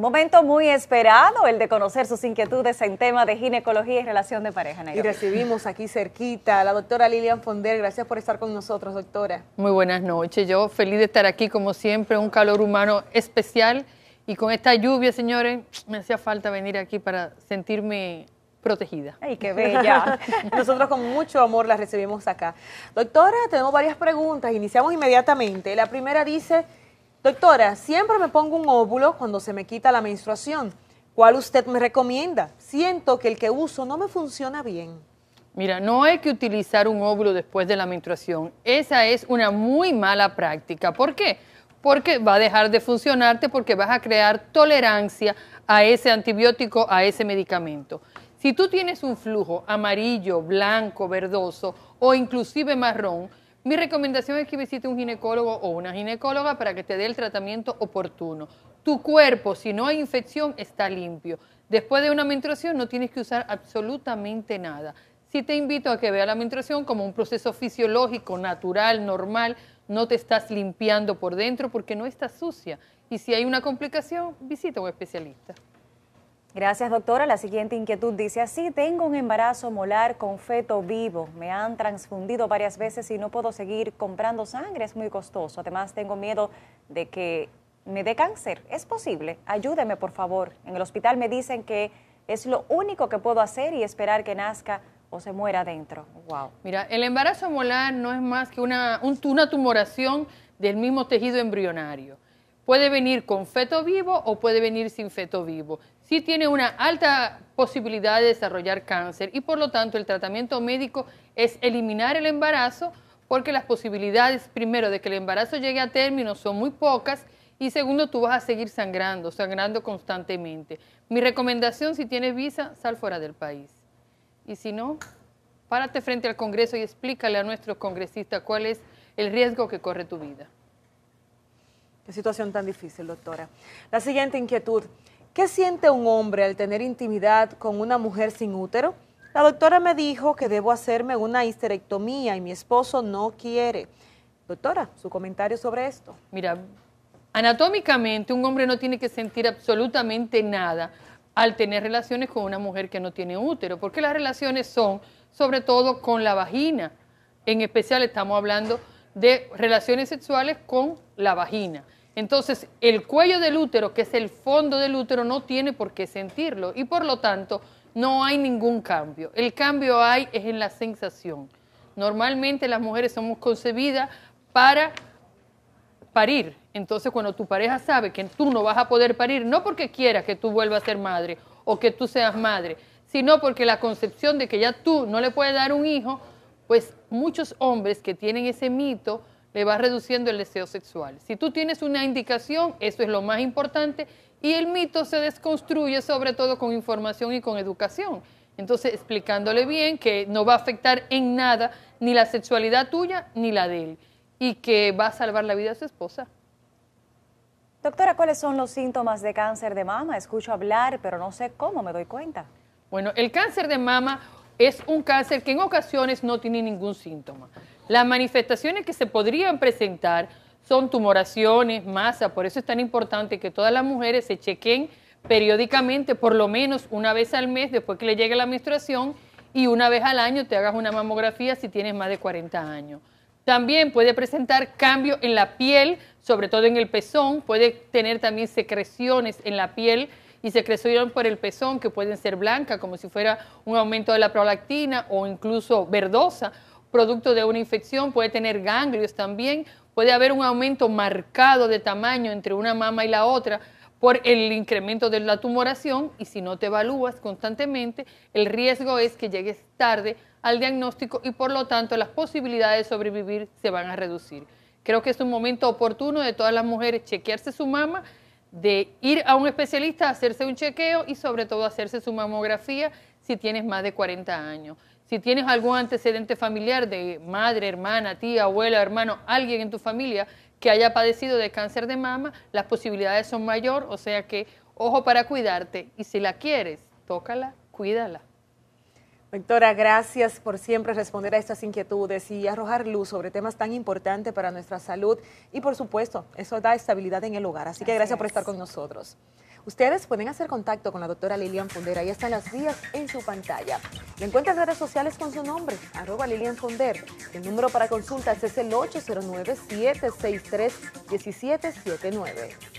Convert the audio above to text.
momento muy esperado, el de conocer sus inquietudes en tema de ginecología y relación de pareja. Y recibimos aquí cerquita a la doctora Lilian Fonder. Gracias por estar con nosotros, doctora. Muy buenas noches. Yo feliz de estar aquí, como siempre, un calor humano especial. Y con esta lluvia, señores, me hacía falta venir aquí para sentirme protegida. ¡Ay, qué bella! Nosotros con mucho amor la recibimos acá. Doctora, tenemos varias preguntas. Iniciamos inmediatamente. La primera dice... Doctora, siempre me pongo un óvulo cuando se me quita la menstruación. ¿Cuál usted me recomienda? Siento que el que uso no me funciona bien. Mira, no hay que utilizar un óvulo después de la menstruación. Esa es una muy mala práctica. ¿Por qué? Porque va a dejar de funcionarte porque vas a crear tolerancia a ese antibiótico, a ese medicamento. Si tú tienes un flujo amarillo, blanco, verdoso o inclusive marrón, mi recomendación es que visite un ginecólogo o una ginecóloga para que te dé el tratamiento oportuno. Tu cuerpo, si no hay infección, está limpio. Después de una menstruación no tienes que usar absolutamente nada. Si te invito a que vea la menstruación como un proceso fisiológico, natural, normal. No te estás limpiando por dentro porque no estás sucia. Y si hay una complicación, visita a un especialista. Gracias, doctora. La siguiente inquietud dice así, tengo un embarazo molar con feto vivo. Me han transfundido varias veces y no puedo seguir comprando sangre, es muy costoso. Además, tengo miedo de que me dé cáncer. ¿Es posible? Ayúdeme, por favor. En el hospital me dicen que es lo único que puedo hacer y esperar que nazca o se muera dentro. Wow. Mira, el embarazo molar no es más que una, una tumoración del mismo tejido embrionario. Puede venir con feto vivo o puede venir sin feto vivo sí tiene una alta posibilidad de desarrollar cáncer y por lo tanto el tratamiento médico es eliminar el embarazo porque las posibilidades, primero, de que el embarazo llegue a término son muy pocas y segundo, tú vas a seguir sangrando, sangrando constantemente. Mi recomendación, si tienes visa, sal fuera del país. Y si no, párate frente al Congreso y explícale a nuestros congresistas cuál es el riesgo que corre tu vida. Qué situación tan difícil, doctora. La siguiente inquietud. ¿Qué siente un hombre al tener intimidad con una mujer sin útero? La doctora me dijo que debo hacerme una histerectomía y mi esposo no quiere. Doctora, su comentario sobre esto. Mira, anatómicamente un hombre no tiene que sentir absolutamente nada al tener relaciones con una mujer que no tiene útero, porque las relaciones son sobre todo con la vagina. En especial estamos hablando de relaciones sexuales con la vagina. Entonces, el cuello del útero, que es el fondo del útero, no tiene por qué sentirlo y por lo tanto no hay ningún cambio. El cambio hay es en la sensación. Normalmente las mujeres somos concebidas para parir. Entonces, cuando tu pareja sabe que tú no vas a poder parir, no porque quieras que tú vuelvas a ser madre o que tú seas madre, sino porque la concepción de que ya tú no le puedes dar un hijo, pues muchos hombres que tienen ese mito le va reduciendo el deseo sexual. Si tú tienes una indicación, eso es lo más importante, y el mito se desconstruye sobre todo con información y con educación. Entonces, explicándole bien que no va a afectar en nada ni la sexualidad tuya ni la de él, y que va a salvar la vida de su esposa. Doctora, ¿cuáles son los síntomas de cáncer de mama? Escucho hablar, pero no sé cómo me doy cuenta. Bueno, el cáncer de mama es un cáncer que en ocasiones no tiene ningún síntoma. Las manifestaciones que se podrían presentar son tumoraciones, masa, por eso es tan importante que todas las mujeres se chequen periódicamente, por lo menos una vez al mes después que le llegue la menstruación y una vez al año te hagas una mamografía si tienes más de 40 años. También puede presentar cambio en la piel, sobre todo en el pezón, puede tener también secreciones en la piel y se crecieron por el pezón, que pueden ser blanca, como si fuera un aumento de la prolactina o incluso verdosa, producto de una infección, puede tener ganglios también, puede haber un aumento marcado de tamaño entre una mama y la otra por el incremento de la tumoración y si no te evalúas constantemente, el riesgo es que llegues tarde al diagnóstico y por lo tanto las posibilidades de sobrevivir se van a reducir. Creo que es un momento oportuno de todas las mujeres chequearse su mama de ir a un especialista, hacerse un chequeo y sobre todo hacerse su mamografía si tienes más de 40 años. Si tienes algún antecedente familiar de madre, hermana, tía, abuela, hermano, alguien en tu familia que haya padecido de cáncer de mama, las posibilidades son mayor, o sea que ojo para cuidarte y si la quieres, tócala, cuídala. Doctora, gracias por siempre responder a estas inquietudes y arrojar luz sobre temas tan importantes para nuestra salud y por supuesto, eso da estabilidad en el hogar. Así que gracias, por estar con nosotros. Ustedes pueden hacer contacto con la doctora Lilian Fonder. Ahí están las vías en su pantalla. La encuentran en redes sociales con su nombre, arroba Lilian Fonder. El número para consultas es el 809-763-1779.